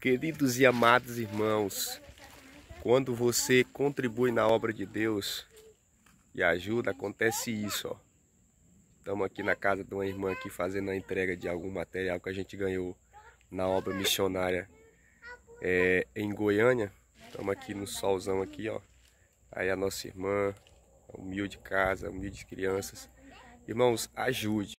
Queridos e amados irmãos, quando você contribui na obra de Deus e ajuda, acontece isso. Ó. Estamos aqui na casa de uma irmã aqui fazendo a entrega de algum material que a gente ganhou na obra missionária é, em Goiânia. Estamos aqui no solzão aqui, ó. Aí a nossa irmã, humilde casa, humildes crianças. Irmãos, ajude.